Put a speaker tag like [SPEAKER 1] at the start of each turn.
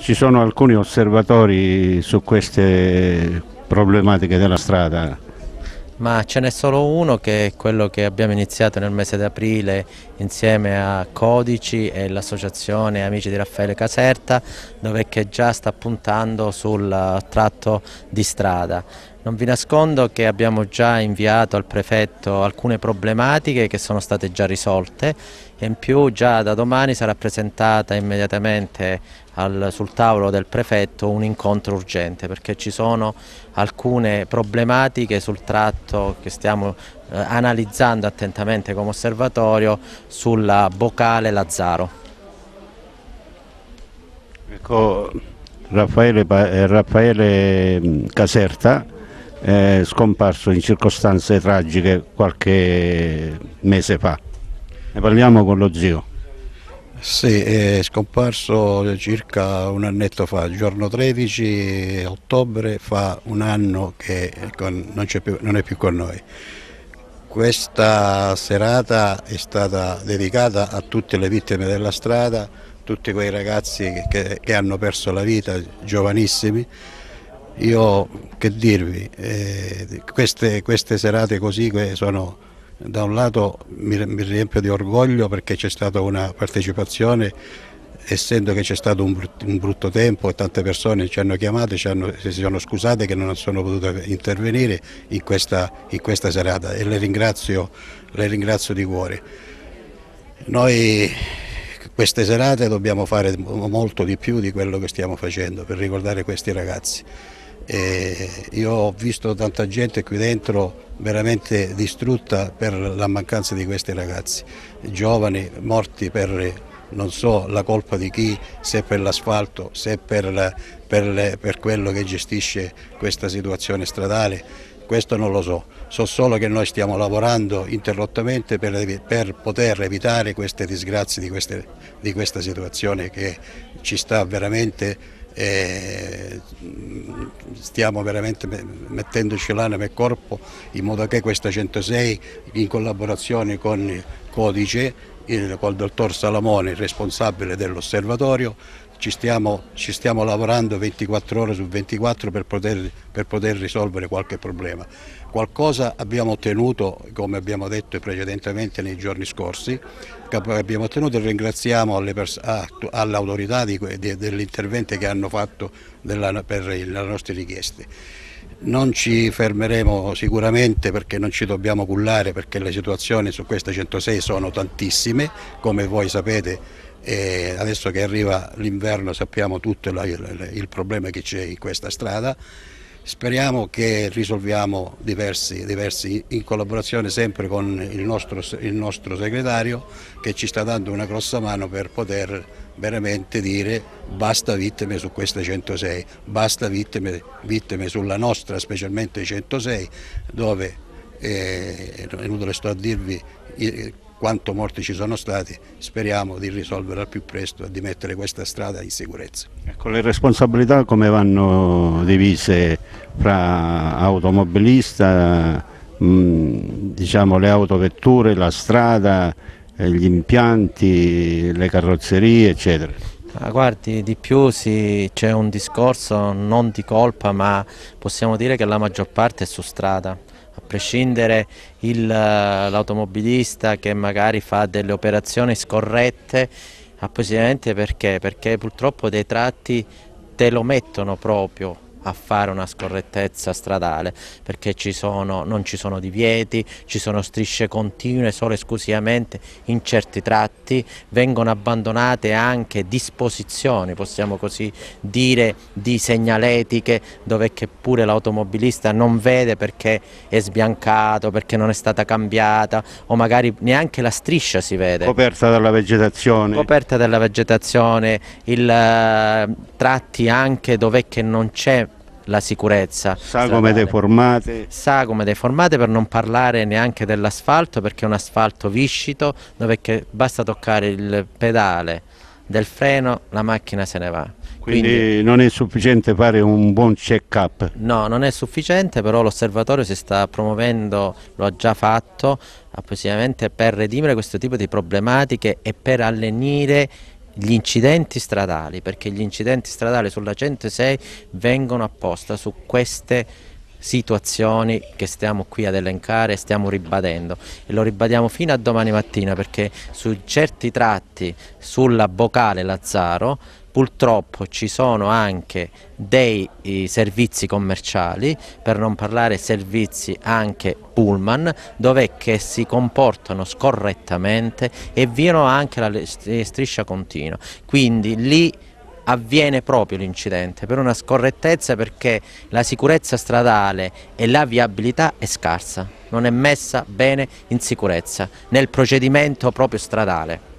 [SPEAKER 1] Ci sono alcuni osservatori su queste problematiche della strada?
[SPEAKER 2] Ma ce n'è solo uno che è quello che abbiamo iniziato nel mese di aprile insieme a Codici e l'associazione Amici di Raffaele Caserta dove che già sta puntando sul tratto di strada. Non vi nascondo che abbiamo già inviato al prefetto alcune problematiche che sono state già risolte e in più già da domani sarà presentata immediatamente al, sul tavolo del prefetto un incontro urgente perché ci sono alcune problematiche sul tratto che stiamo eh, analizzando attentamente come osservatorio sulla Bocale Lazzaro.
[SPEAKER 1] Ecco, Raffaele, eh, Raffaele mm, Caserta eh, scomparso in circostanze tragiche qualche mese fa. Ne parliamo con lo zio.
[SPEAKER 3] Sì, è scomparso circa un annetto fa, il giorno 13 ottobre fa un anno che con, non, è più, non è più con noi. Questa serata è stata dedicata a tutte le vittime della strada, tutti quei ragazzi che, che hanno perso la vita, giovanissimi, io che dirvi, eh, queste, queste, serate così sono da un lato mi, mi riempio di orgoglio perché c'è stata una partecipazione essendo che c'è stato un, brutto, un brutto tempo e tante persone ci hanno chiamato, ci hanno, si sono scusate che non sono potute intervenire in questa, in questa serata e le ringrazio, le ringrazio di cuore. Noi queste serate dobbiamo fare molto di più di quello che stiamo facendo per ricordare questi ragazzi. E io ho visto tanta gente qui dentro veramente distrutta per la mancanza di questi ragazzi, giovani morti per non so la colpa di chi, se per l'asfalto, se per, la, per, le, per quello che gestisce questa situazione stradale questo non lo so, so solo che noi stiamo lavorando interrottamente per, per poter evitare queste disgrazie di, queste, di, questa situazione che ci sta veramente, eh, stiamo veramente mettendoci l'anima e il corpo in modo che questa 106 in collaborazione con il Codice col dottor Salamone, il responsabile dell'osservatorio, ci stiamo, ci stiamo, lavorando 24 ore su 24 per poter, per poter, risolvere qualche problema. Qualcosa abbiamo ottenuto, come abbiamo detto precedentemente nei giorni scorsi, abbiamo ottenuto e ringraziamo all'autorità all dell'intervento che hanno fatto della, per le nostre richieste. Non ci fermeremo sicuramente perché non ci dobbiamo cullare perché le situazioni su questa 106 sono tantissime, come voi sapete e adesso che arriva l'inverno sappiamo tutto il problema che c'è in questa strada Speriamo che risolviamo diversi, diversi in collaborazione sempre con il nostro, il nostro segretario che ci sta dando una grossa mano per poter veramente dire basta vittime su queste 106, basta vittime, vittime sulla nostra, specialmente 106, dove è inutile sto a dirvi eh, quanto morti ci sono stati, speriamo di risolvere al più presto e di mettere questa strada in sicurezza.
[SPEAKER 1] Ecco, le responsabilità come vanno divise fra automobilista, mm, diciamo, le autovetture, la strada, eh, gli impianti, le carrozzerie, eccetera?
[SPEAKER 2] Ah, guardi, di più sì, c'è un discorso non di colpa, ma possiamo dire che la maggior parte è su strada a prescindere l'automobilista che magari fa delle operazioni scorrette, appositamente perché? Perché purtroppo dei tratti te lo mettono proprio a fare una scorrettezza stradale perché ci sono, non ci sono divieti, ci sono strisce continue solo e esclusivamente in certi tratti, vengono abbandonate anche disposizioni, possiamo così dire, di segnaletiche dove che pure l'automobilista non vede perché è sbiancato, perché non è stata cambiata o magari neanche la striscia si vede. Coperta dalla
[SPEAKER 1] vegetazione.
[SPEAKER 2] Coperta dalla vegetazione, il, eh, tratti anche dove che non c'è la sicurezza. Sa come deformate. Sa come deformate per non parlare neanche dell'asfalto perché è un asfalto viscito dove basta toccare il pedale del freno la macchina se ne va. Quindi, Quindi
[SPEAKER 1] non è sufficiente fare un buon check up?
[SPEAKER 2] No, non è sufficiente, però l'osservatorio si sta promuovendo, lo ha già fatto appositamente per redimere questo tipo di problematiche e per allenire gli incidenti stradali, perché gli incidenti stradali sulla 106 vengono apposta su queste situazioni che stiamo qui ad elencare e stiamo ribadendo e lo ribadiamo fino a domani mattina perché su certi tratti sulla Bocale Lazzaro purtroppo ci sono anche dei servizi commerciali, per non parlare servizi anche pullman, dove che si comportano scorrettamente e violano anche la eh, striscia continua. Quindi lì avviene proprio l'incidente per una scorrettezza perché la sicurezza stradale e la viabilità è scarsa, non è messa bene in sicurezza nel procedimento proprio stradale.